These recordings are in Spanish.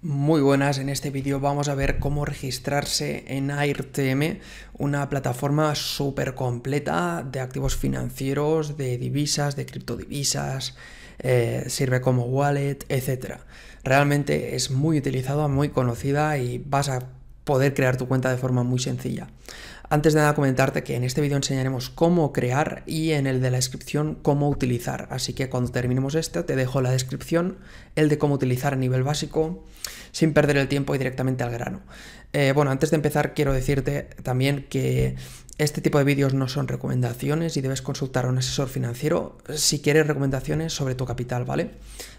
Muy buenas, en este vídeo vamos a ver cómo registrarse en AirTM, una plataforma súper completa de activos financieros, de divisas, de criptodivisas, eh, sirve como wallet, etc. Realmente es muy utilizada, muy conocida y vas a poder crear tu cuenta de forma muy sencilla. Antes de nada comentarte que en este vídeo enseñaremos cómo crear y en el de la descripción cómo utilizar, así que cuando terminemos este te dejo la descripción, el de cómo utilizar a nivel básico, sin perder el tiempo y directamente al grano. Eh, bueno, antes de empezar quiero decirte también que este tipo de vídeos no son recomendaciones y debes consultar a un asesor financiero si quieres recomendaciones sobre tu capital, ¿vale?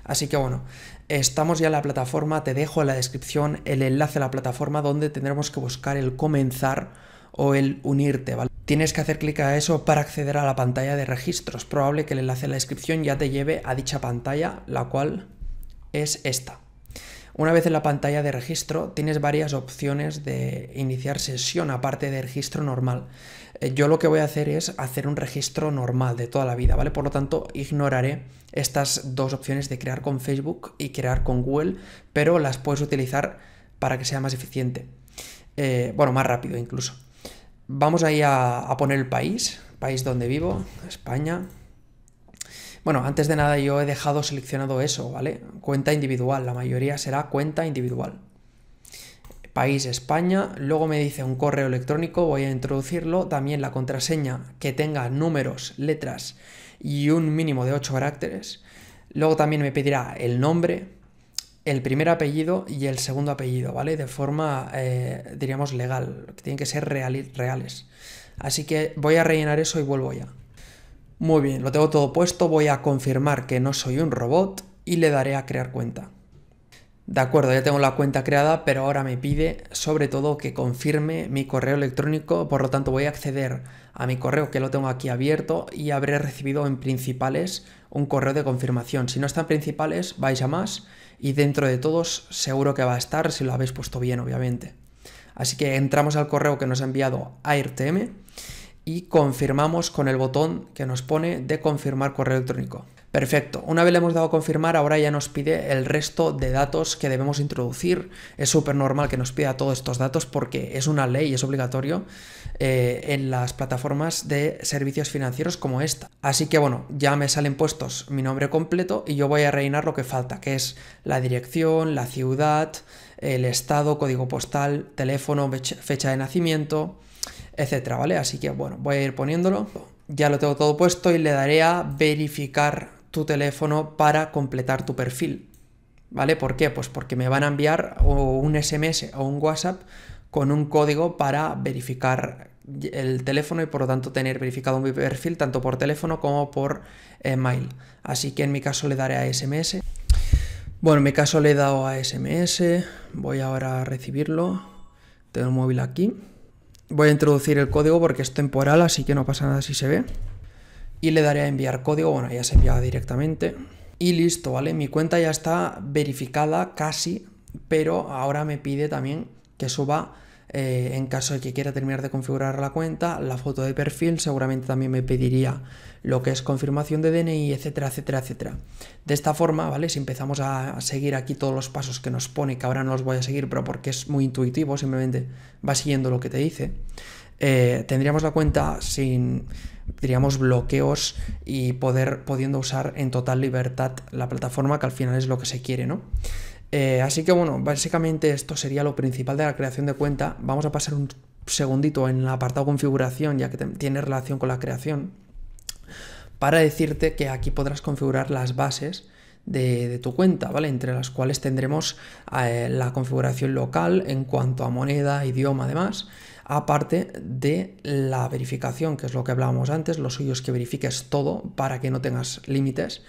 Así que bueno, estamos ya en la plataforma, te dejo en la descripción el enlace a la plataforma donde tendremos que buscar el comenzar o el unirte, ¿vale? Tienes que hacer clic a eso para acceder a la pantalla de registros. probable que el enlace en la descripción ya te lleve a dicha pantalla, la cual es esta. Una vez en la pantalla de registro tienes varias opciones de iniciar sesión aparte de registro normal. Eh, yo lo que voy a hacer es hacer un registro normal de toda la vida, ¿vale? Por lo tanto, ignoraré estas dos opciones de crear con Facebook y crear con Google, pero las puedes utilizar para que sea más eficiente. Eh, bueno, más rápido incluso. Vamos ahí a poner el país, país donde vivo, España, bueno, antes de nada yo he dejado seleccionado eso, ¿vale? Cuenta individual, la mayoría será cuenta individual. País España, luego me dice un correo electrónico, voy a introducirlo, también la contraseña que tenga números, letras y un mínimo de 8 caracteres. Luego también me pedirá el nombre, el primer apellido y el segundo apellido, ¿vale? De forma, eh, diríamos, legal, que tienen que ser reales. Así que voy a rellenar eso y vuelvo ya. Muy bien, lo tengo todo puesto, voy a confirmar que no soy un robot y le daré a crear cuenta. De acuerdo, ya tengo la cuenta creada, pero ahora me pide sobre todo que confirme mi correo electrónico, por lo tanto voy a acceder a mi correo que lo tengo aquí abierto y habré recibido en principales un correo de confirmación. Si no está en principales, vais a más y dentro de todos seguro que va a estar si lo habéis puesto bien, obviamente. Así que entramos al correo que nos ha enviado AirTM y confirmamos con el botón que nos pone de confirmar correo electrónico. Perfecto, una vez le hemos dado a confirmar, ahora ya nos pide el resto de datos que debemos introducir. Es súper normal que nos pida todos estos datos porque es una ley, es obligatorio eh, en las plataformas de servicios financieros como esta. Así que bueno, ya me salen puestos mi nombre completo y yo voy a reinar lo que falta, que es la dirección, la ciudad, el estado, código postal, teléfono, fecha de nacimiento, etcétera, ¿vale? Así que bueno, voy a ir poniéndolo. Ya lo tengo todo puesto y le daré a verificar tu teléfono para completar tu perfil. ¿Vale? ¿Por qué? Pues porque me van a enviar un SMS o un WhatsApp con un código para verificar el teléfono y por lo tanto tener verificado mi perfil tanto por teléfono como por eh, mail. Así que en mi caso le daré a SMS. Bueno, en mi caso le he dado a SMS. Voy ahora a recibirlo. Tengo el móvil aquí. Voy a introducir el código porque es temporal, así que no pasa nada si se ve. Y le daré a enviar código, bueno, ya se enviaba directamente. Y listo, ¿vale? Mi cuenta ya está verificada casi, pero ahora me pide también que suba eh, en caso de que quiera terminar de configurar la cuenta, la foto de perfil, seguramente también me pediría lo que es confirmación de DNI, etcétera, etcétera, etcétera. De esta forma, ¿vale? Si empezamos a seguir aquí todos los pasos que nos pone, que ahora no los voy a seguir, pero porque es muy intuitivo, simplemente va siguiendo lo que te dice, eh, tendríamos la cuenta sin diríamos bloqueos y poder pudiendo usar en total libertad la plataforma que al final es lo que se quiere, ¿no? Eh, así que bueno, básicamente esto sería lo principal de la creación de cuenta. Vamos a pasar un segundito en el apartado configuración, ya que tiene relación con la creación, para decirte que aquí podrás configurar las bases de, tu cuenta, ¿vale? Entre las cuales tendremos eh, la configuración local en cuanto a moneda, idioma, además, aparte de la verificación, que es lo que hablábamos antes, lo suyo es que verifiques todo para que no tengas límites.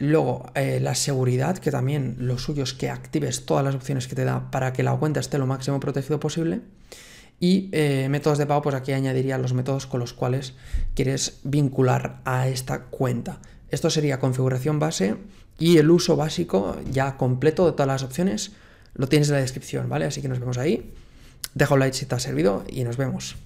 Luego, eh, la seguridad, que también lo suyo es que actives todas las opciones que te da para que la cuenta esté lo máximo protegido posible. Y eh, métodos de pago, pues aquí añadiría los métodos con los cuales quieres vincular a esta cuenta. Esto sería configuración base y el uso básico ya completo de todas las opciones lo tienes en la descripción, ¿vale? Así que nos vemos ahí. Deja un like si te ha servido y nos vemos.